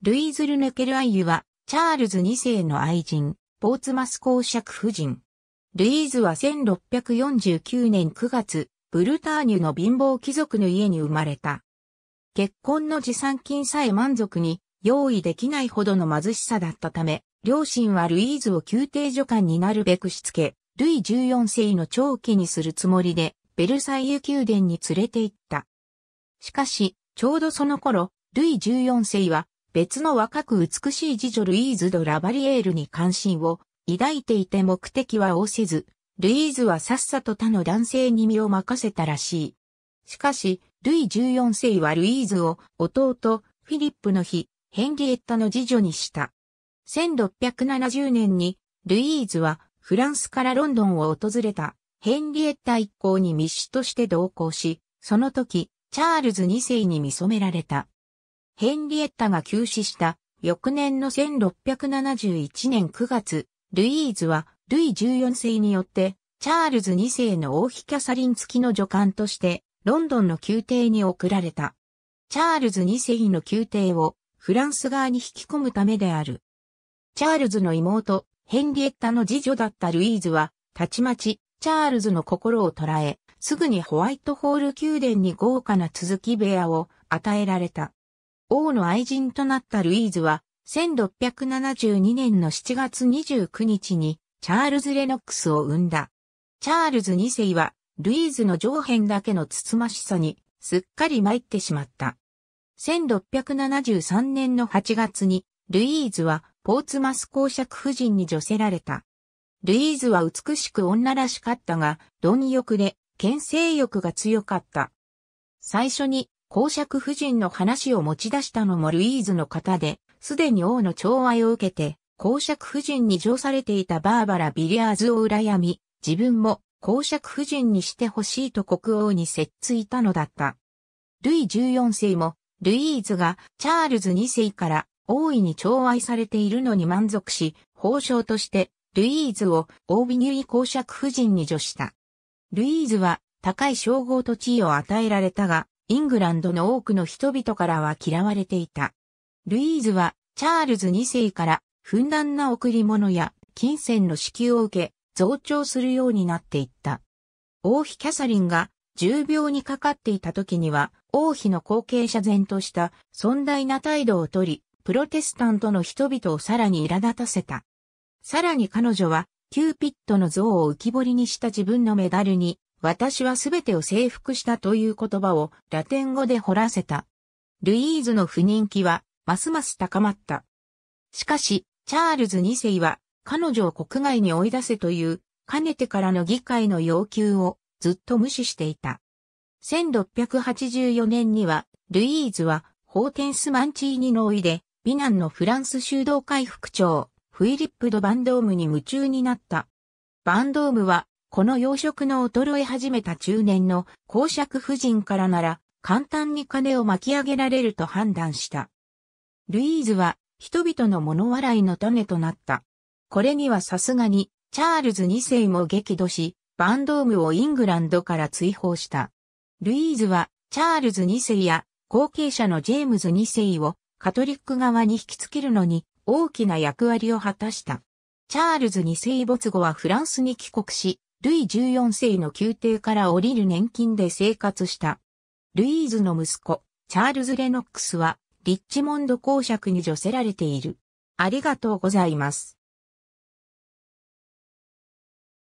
ルイーズ・ルネケル・アイユは、チャールズ2世の愛人、ポーツマス公爵夫人。ルイーズは1649年9月、ブルターニュの貧乏貴族の家に生まれた。結婚の持参金さえ満足に用意できないほどの貧しさだったため、両親はルイーズを宮廷女官になるべくしつけ、ルイ14世の長期にするつもりで、ベルサイユ宮殿に連れて行った。しかし、ちょうどその頃、ルイ14世は別の若く美しい次女ルイーズ・ド・ラバリエールに関心を抱いていて目的は応せず、ルイーズはさっさと他の男性に身を任せたらしい。しかし、ルイ14世はルイーズを弟、フィリップの日、ヘンリエッタの次女にした。1670年に、ルイーズはフランスからロンドンを訪れたヘンリエッタ一行に密使として同行し、その時、チャールズ2世に見染められた。ヘンリエッタが急死した翌年の1671年9月、ルイーズはルイ14世によってチャールズ2世の王妃キャサリン付きの助官としてロンドンの宮廷に送られた。チャールズ2世の宮廷をフランス側に引き込むためである。チャールズの妹、ヘンリエッタの次女だったルイーズは、たちまち、チャールズの心を捉え、すぐにホワイトホール宮殿に豪華な続き部屋を与えられた。王の愛人となったルイーズは、1672年の7月29日に、チャールズ・レノックスを生んだ。チャールズ2世は、ルイーズの上辺だけのつつましさに、すっかり参ってしまった。1673年の8月に、ルイーズは、ポーツマス公爵夫人に女せられた。ルイーズは美しく女らしかったが、貪欲で、牽制欲が強かった。最初に公爵夫人の話を持ち出したのもルイーズの方で、すでに王の寵愛を受けて、公爵夫人に乗されていたバーバラ・ビリアーズを羨み、自分も公爵夫人にしてほしいと国王に接ついたのだった。ルイ14世も、ルイーズがチャールズ2世から大いに寵愛されているのに満足し、法相としてルイーズをオービニュイ公爵夫人に助した。ルイーズは高い称号と地位を与えられたが、イングランドの多くの人々からは嫌われていた。ルイーズは、チャールズ2世から、ふんだんな贈り物や、金銭の支給を受け、増長するようになっていった。王妃キャサリンが、重病にかかっていた時には、王妃の後継者然とした、尊大な態度をとり、プロテスタントの人々をさらに苛立たせた。さらに彼女は、キューピッドの像を浮き彫りにした自分のメダルに、私はすべてを征服したという言葉をラテン語で掘らせた。ルイーズの不人気は、ますます高まった。しかし、チャールズ2世は、彼女を国外に追い出せという、かねてからの議会の要求をずっと無視していた。1684年には、ルイーズは、ホーテンス・マンチーニのおいで、美男のフランス修道会副長、フィリップ・ド・バンドームに夢中になった。バンドームは、この養殖の衰え始めた中年の公爵夫人からなら簡単に金を巻き上げられると判断した。ルイーズは人々の物笑いの種となった。これにはさすがにチャールズ2世も激怒し、バンドームをイングランドから追放した。ルイーズはチャールズ2世や後継者のジェームズ2世をカトリック側に引きつけるのに大きな役割を果たした。チャールズ2世没後はフランスに帰国し、ルイ14世の宮廷から降りる年金で生活した。ルイーズの息子、チャールズ・レノックスは、リッチモンド公爵に助せられている。ありがとうございます。